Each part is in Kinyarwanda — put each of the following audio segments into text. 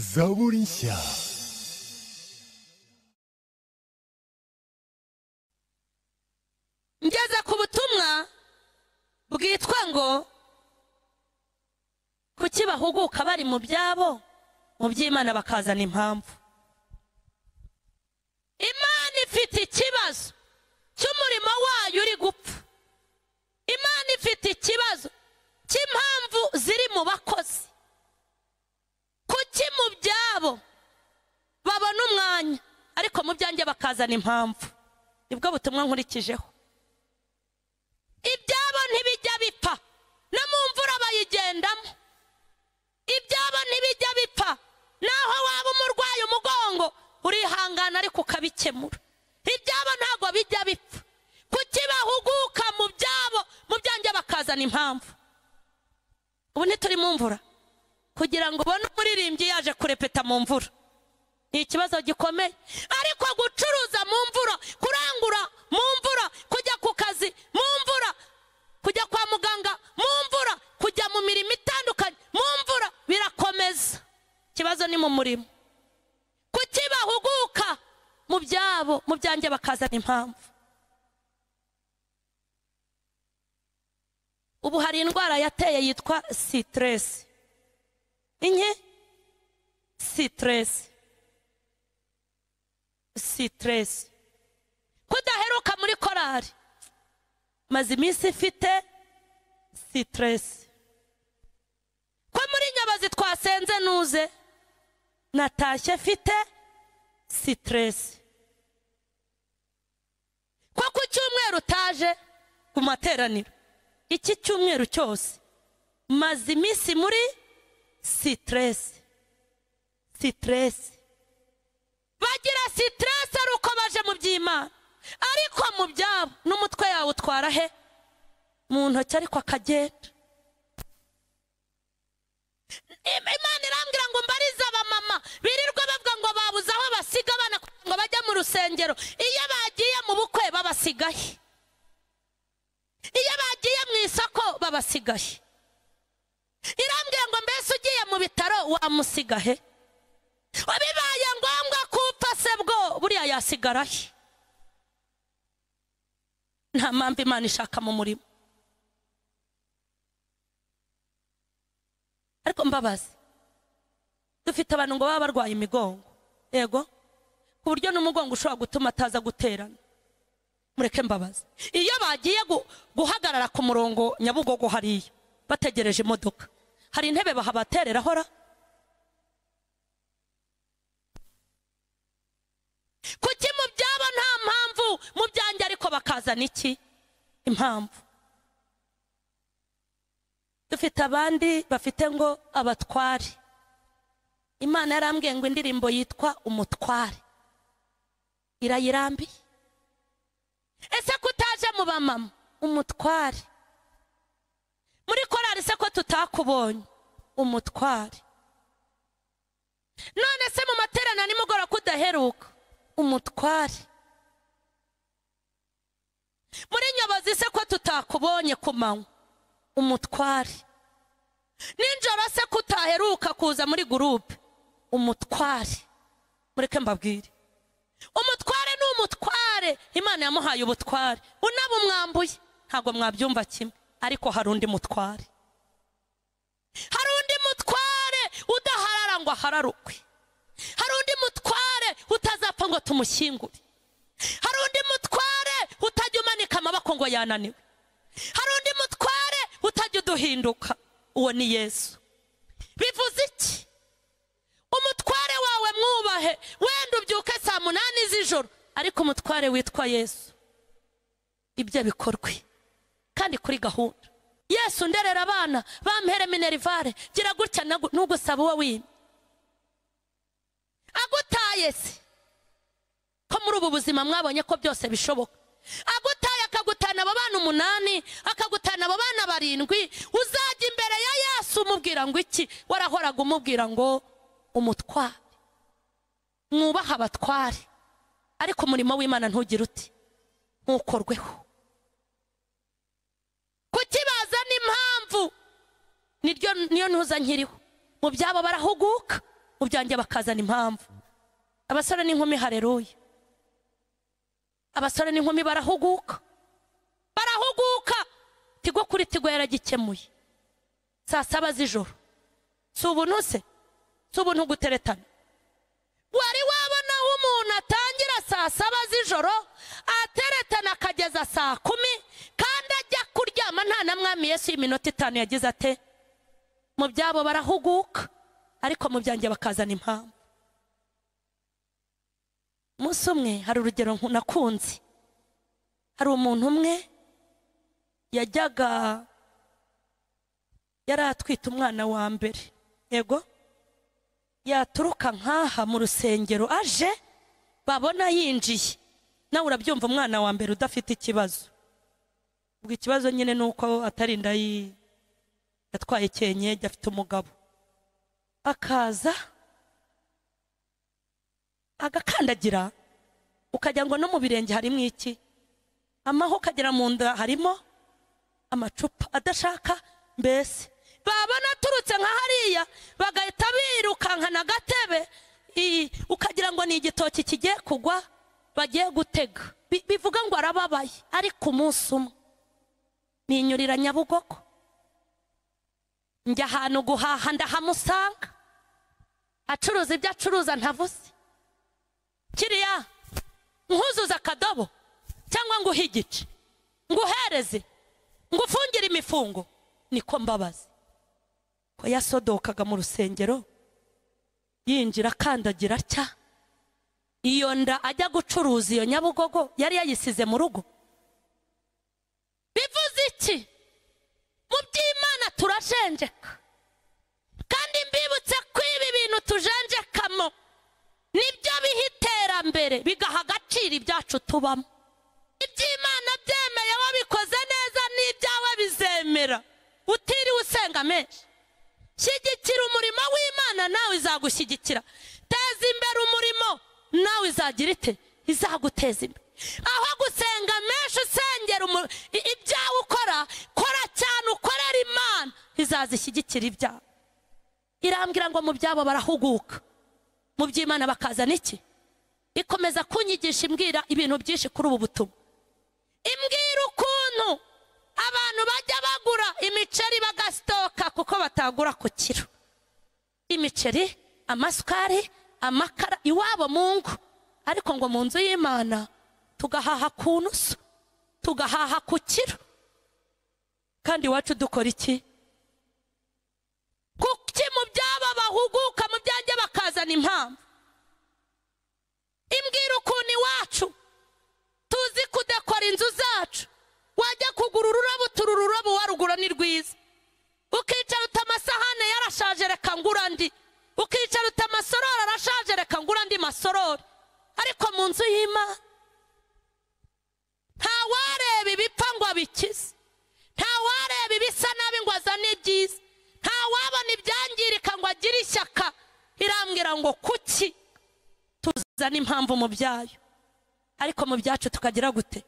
Zaborinsia. ngeze ku butumwa bwitwa ngo kuki bahuguka bari mu byabo mu by'imana bakazana impamvu imana ifite ikibazo cy'umurimo wayo uri gupfa imana ifite ikibazo cy'impamvu ziri mu bakozi iki mu byabo babona umwanya ariko mu byanjye bakazana impamvu nibwo butumwa nkurikijeho ibyabo ntibijya bipfa no mu mvura bayigendamo ibyabo ntibijya bipfa naho waba umurwayi umugongo urihangana ariko ukabikemura ibyabo ntabwo bijya bipfa kuki bahuguka mu byabo mu byanjye bakazana impamvu ubu ntituri mu mvura kugira ngo ubone umuririmbyi yaje kurepeta mu mvura ni ikibazo gikomeye ariko gucuruza mu mvura kurangura mu mvura kujya ku kazi mu mvura kujya kwa muganga mu mvura kujya mu mirimo itandukanye mu mvura birakomeza ikibazo ni mu murimo kuki bahuguka mu byabo mu byanjye bakazana impamvu ubu hari indwara yateye yitwa sitiresi enye sitiresi sitiresi ko muri korari maze iminsi ifite sitiresi ko muri nyabazi twasenze nuze natashye afite sitiresi ko ku cyumweru utaje ku materaniro iki cyumweru cyose maze iminsi muri siteresi stress bagira stress ari uko baje mu by'imana ariko mu byabo n'umutwe yawe utwara he mu ntoki ariko akagenda imana irambwira ngo mbarize abamama birirwa bavuga ngo babuze aho basiga abana ngo bajye mu rusengero iyo bagiye mu bukwe babasigaye iyo bagiye mu isoko babasigaye irambwira ngo mbese ugiye mu bitaro wamusigahe he ngombwa ko upfa se bwo buriya yasigara he nta mpamvu imana ishaka mu murimo ariko mbabazi dufite abantu ngo baba barwaye imigongo yego ku buryo n'umugongo ushobora gutuma ataza guterana mureke mbabazi iyo bagiye guhagarara ku murongo nyabugogo hariya bategereje imodoka hari intebe bahabaterera ahora kuki mu byaba nta mpamvu mu byanjye ariko bakazana iki impamvu dufite abandi bafite ngo abatware imana yarambwiye ngo indirimbo yitwa umutware irayirambiye ese kutaje mu bamama umutware muri korari se ko tutakubonye umutware none se mu materana nimugora kudaheruka umutware muri nyobozi se ko tutakubonye ku manywa umutware nijoro se kutaheruka kuza muri gurupe umutware mureke mbabwire umutware ni umutware imana yamuhaye ubutware unabumwambuye ntabwo mwabyumva kimwe ariko hari undi mutware hari undi mutware udaharara ngo ahararukwe hari undi mutware utazapfa ngo tumushyingure hari undi mutware utajya umanika amaboko ngo yananiwe hari undi mutware utajya uduhinduka uwo ni yesu bivuze iki umutware wawe mwubahe wenda ubyuke saa munani z'ijoro ariko umutware witwa yesu ibyo bikorwe kandi kuri gahunda yesu nderera abana bamuhere minerivare gira gutya ntugusaba uwo wimye agutaye se ko muri ubu buzima mwabonye ko byose bishoboka agutaye akagutana abo bana umunani akagutana abo bana barindwi uzajya imbere ya yesu umubwira ngo iki warahoraga umubwira ngo umutware mwubaha abatware ariko umurimo w'imana ntugire uti ntukorweho niyo ntuza nkiriho mu byabo barahuguka mu byanjye bakazana impamvu abasore n'inkumi hareruye abasore n'inkumi barahuguka barahuguka tigo kuri tigo yaragikemuye saa saba z'ijoro si ubuntu se si ubuntu guteretana wari wabona aho umuntu atangira saa saba z'ijoro ateretana akageza saa kumi kandi ajya kuryama nta na mwami yesu iminota itanu yagize ate mu byabo barahuguka ariko mu byanjye bakazana impamvu umunsi umwe hari urugero nakunze hari umuntu umwe yajyaga yari atwite umwana wa mbere yego yaturuka nk'aha mu rusengero aje babona yinjiye nawe urabyumva umwana wa mbere udafite ikibazo ubwo ikibazo nyine ni uko atari inda yatwaye kenyege afite umugabo akaza agakandagira ukagira ngo no mu birenge harimo iki amaho ukagera mu nda harimo amacupa adashaka mbese babona aturutse nka hariya bagahita birukanka birukankana agatebe ukagira ngo ni igitoki kigiye kugwa bagiye gutega bivuga ngo arababaye ariko umunsi umwe ninyurira nyabugogo njya ahantu guhaha ndahamusanga acuruza ibyo acuruza ntavuze kiriya nkuzuza akadobo cyangwa nguhe igice nguhereze ngufungire imifungo niko mbabazi ko yasodokaga mu rusengero yinjira akandagira atya iyo nda ajya gucuruza iyo nyabugogo yari yayisize mu rugo bivuze iki mu by'imana Mana turashenjeka kandi mbibutse ko ibi bintu tujenjekamo nibyo biha iterambere bigaha agaciro ibyacu tubamo iby'imana byemeye wabikoze neza n'ibyawe bizemera utiriwe usenga menshi shyigikira umurimo w'imana nawe izagushyigikira teza imbere umurimo nawe izagira ite izaguteza imbere aho gusenga menshi usengera ibyawe uko batazishyigikira ibyabo irambwira ngo mu byabo barahuguka mu by'imana bakazana iki ikomeza kunyigisha imbwira ibintu byinshi kuri ubu butumwa imbwira ukuntu abantu bajya bagura imiceri bagasitoka kuko batagura ku kiro imiceri amasukari amakara iwabo mu ngo ariko ngo mu nzu y'imana tugahaha ku nusu tugahaha ku kiro kandi iwacu dukora iki kuki mu byaba bahuguka mu byanjye bakazana impamvu imbwira ukuntu iwacu tuzi kudekora inzu zacu wajya kugura ururabo utura ururabo warugura ni rwiza ukicara uta amasahane yarashaje reka ngura andi ukicara uta amasorori arashaje reka ngura andi masorori ariko mu nzu y'imana ntawareba ibipfa ngo abiki ngo kuki tuzana impamvu mu byayo ariko mu byacu tukagira gute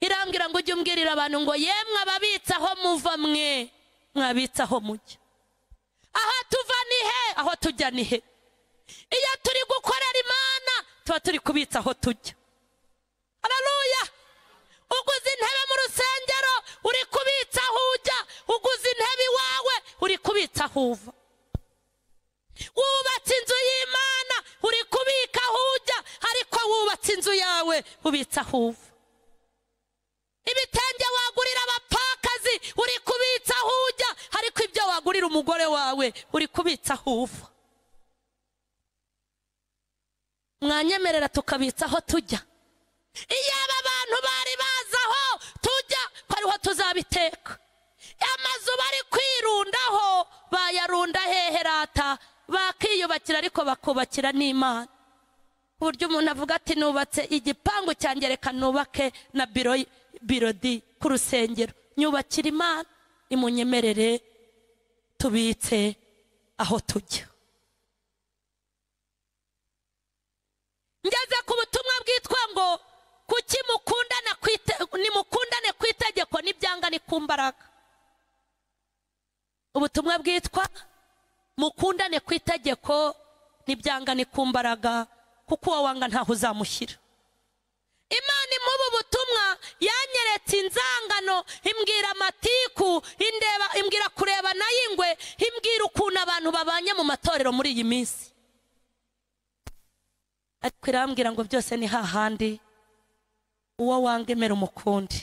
irambwira ngo ujye umbwirira abantu ngo yemwe ababitsa aho muva mwe mwabitse aho mujya aho tuva ni he aho tujya ni he iyo turi gukorera imana tuba turi kubitsa aho tujya hararuya uguze intebe mu rusengero uri kubitsa aho ujya uguze intebe iwawe uri kubitsa aho uva ahubwo ibitenge wagurira abapfakazi uri kubitsa aho ujya ariko ibyo wagurira umugore wawe uri kubitsa aho uva mwanyemerera tukabitsa aho tujya iyo aba bantu bari bazi aho tujya ko ariho tuzabiteka amazu bari kwirundaho bayarunda hehe rata bakiyubakira ariko bakubakira n'imana uburyo umuntu avuga ati nubatse igipangu cyangereka nubake na biro birodi ku rusengero nyubakira imana imunyemerere tubitse aho tujya ngeze ku butumwa bwitwa ngo kuki mukundana nimukundane ku itegeko n'ibyanga ni ku mbaraga ubutumwa bwitwa mukundane ku itegeko n'ibyanga ni ku mbaraga kuko wanga ntaho uzamushyira imana imuba ubutumwa yanyeretse inzangano imbwira amatiku imbwira kureba nayo ingwe imbwira ukuntu abantu babanye mu matorero muri iyi minsi ariko irambwira ngo byose ni hahandi uwo wanga emera umukundi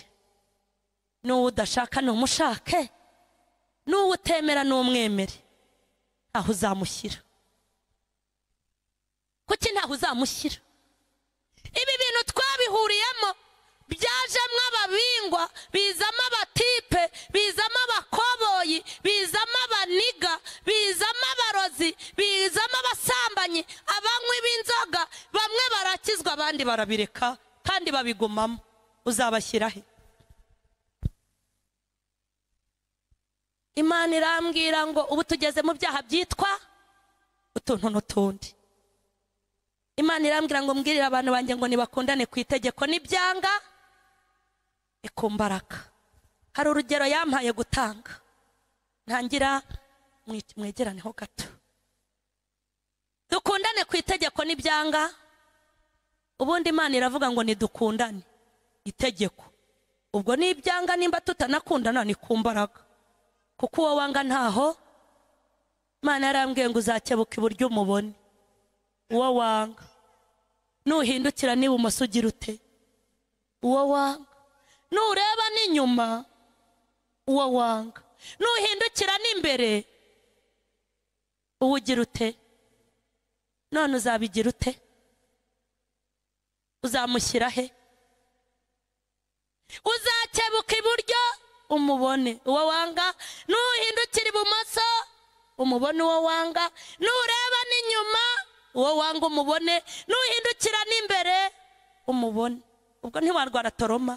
n'uwo udashaka ni umushake n'uwo utemera n'umwemere aho uzamushyira kuki ntaho uzamushyira ibi bintu twabihuriyemo byajemo ababingwa bizamo abatipe bizamo abakoboyi bizamo abaniga bizamo abarozi bizamo abasambanyi abanywi b'inzoga bamwe barakizwa abandi barabireka kandi babigumamo he imana irambwira ngo ubu tugeze mu byaha byitwa utuntu n'utundi imana irambwira ngo mbwirire abantu banjye ngo nibakundane ku itegeko n'ibyanga ni hari urugero yampaye gutanga ntangira mwegeraneho gato dukundane ku itegeko n'ibyanga ubundi imana iravuga ngo ntidukundane itegeko ubwo n'ibyanga nimba tutanakundana ni ku mbaraga kuko uwo wanga ntaho imana yarambwiye ngo uzakebuka iburyo umubone uwo wanga nuhindukira n'ibumoso ugira ute uwo wanga nureba n'inyuma uwo wanga nuhindukira n'imbere uwo ugira ute none uzabigira ute uzamushyira he uzakebuka iburyo umubone uwo wanga nuhindukira ibumoso umubone uwo wanga nureba n'inyuma uwo wanga umubone n'uhindukira n'imbere umubone ubwo ntiwarwara toroma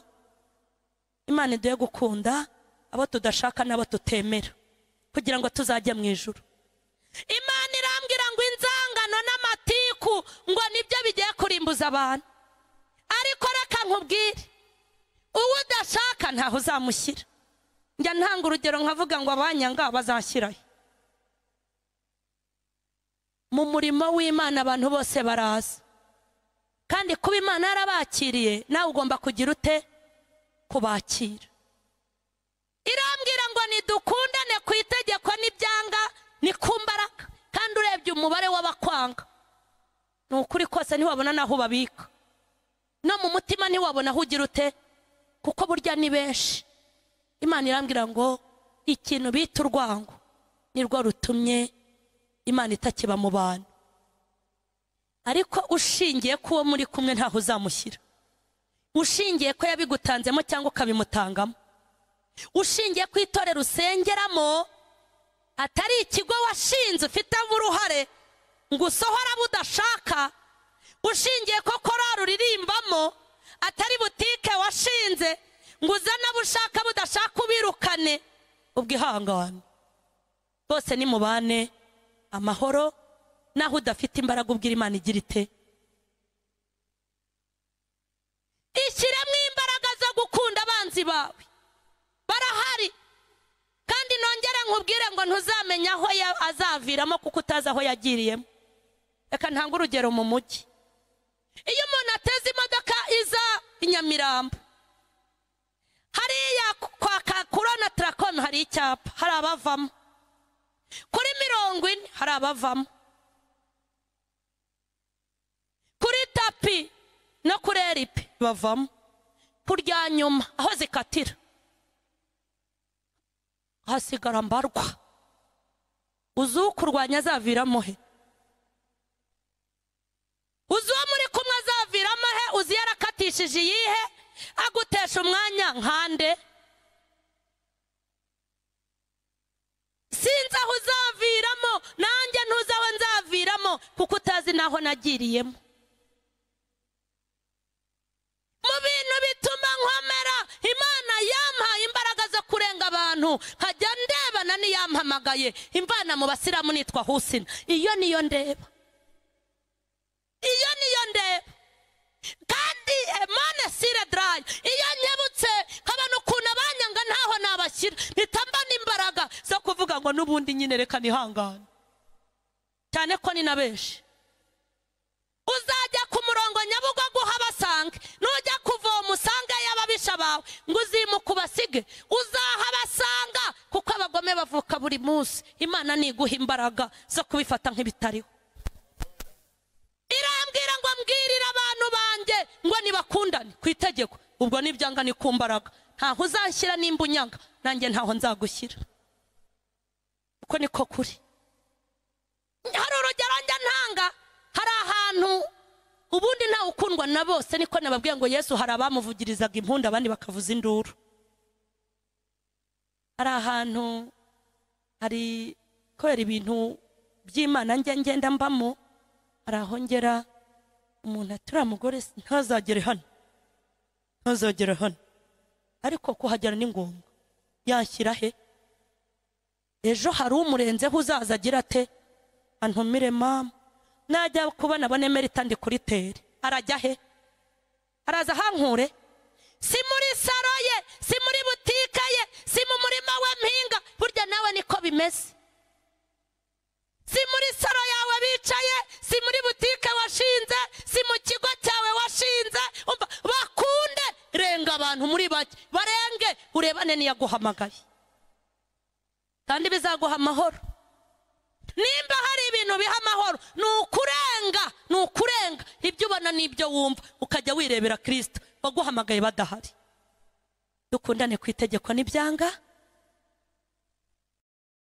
imana iduhe gukunda abo tudashaka n'abo tutemera kugira ngo tuzajye mu ijoro imana irambwira ngo inzangano n'amatiku ngo nibyo bigiye kurimbuza abantu ariko reka nkubwire uwo udashaka ntaho uzamushyira njya ntanga urugero nkavuga ngo abanyanga bazashyirayo mu murimo w'imana abantu bose baraza kandi kuba imana yarabakiriye nawe ugomba kugira ute kubakira irambwira ngo nidukundane ku itegeko n'ibyanga ni ku mbaraga kandi urebye umubare w'abakwanga ni ukuri kose ntiwabona n'aho babika no mu mutima ntiwabona aho ugira ute kuko burya ni benshi imana irambwira ngo ikintu bita urwango nirwo rutumye imana itakiba mu bantu ariko ushingiye ko uwo muri kumwe ntaho uzamushyira ushingiye ko yabigutanzemo cyangwa ukabimutangamo ushingiye ku itorero usengeramo atari ikigo washinze ufitemo uruhare ngo usohore abo udashaka ushingiye ko korari uririmbamo atari butike washinze ngo uzane abo ushaka budashaka ubirukane ubwo bose ni mubane amahoro naho udafite imbaraga ubwira imana igira ite ishyiremo imbaraga zo gukunda abanzi bawe barahari kandi nongera nkubwire ngo ntuzamenye aho azaviramo kuko utazi aho yagiriyemo reka ntange urugero mu mujyi iyo umuntu ateze imodoka iza i nyamirambo hariya kwa kakura na tarakome hari icyapa hari abavamo kuri mirongo ine hari abavamo kuri tapi no kuri eripi bavamo kurya nyuma aho zikatira hasigara mbarwa uzukurwanya azaviramo he uzuwo muri kumwe azaviramo he uzi yarakatishije iyihe agutesha umwanya nkande sinzi aho uzaviramo nanjye ntuzi aho nzaviramo kuko utazi n'aho nagiriyemo mu bintu bituma nkomera imana yampaye imbaraga zo kurenga abantu nkajya ndebana n'iyampamagaye imvana mu basiramu nitwa husina iyo niyo ndeba iyo niyo ndeba kandi emane eh, sire darayi iyo nyebutse nkabona ukuntu abanyanga ntaho nabashyira mpita mbona kuvuga ngo n'ubundi nyine reka nihangane cyane ko ni na benshi uzajya ku murongo nyabugogo uhabasange nujya kuvoma usangeyo yababisha bawe ngo uzimuke ubasige uzahabasanga kuko abagome bavuka buri munsi imana niguha imbaraga zo kubifata nk'ibitariho irambwira ngo mbwirire abantu banjye ngo nibakundane ku itegeko ubwo nibyanga ni ku mbaraga ntaho uzanshyira nimba unyanga nanjye ntaho nzagushyira uko niko kuri hari urugero njya ntanga hari ahantu ubundi ntawe ukundwa na bose niko nababwiye ngo yesu hari abamuvugirizaga impundu abandi bakavuza induru hari ahantu hari kubera ibintu by'imana njya ngenda mbamo hari aho ngera umuntu ati uriya mugore ntazagere hano ntazagere hano ariko kuhagera ni ngombwa yashyira he ejo hari umurenzeho uzaza agira ate antumire mama najya kubona abone merita ndi kuri tere arajya he araza ahankure si muri saro ye si muri butike ye si mu murima we mpinga burya nawe niko bimeze si muri saro yawe bicaye si muri butike washinze si mu kigo cyawe washinze bakunde renga abantu muri bake barenge urebane n'iyaguhamagaye kandi bizaguha amahoro nimba hari ibintu biha amahoro ni ukurenga ni ukurenga ibyo ubona n'ibyo wumva ukajya wirebera kirisita waguhamagaye badahari dukundane ku itegeko n'ibyanga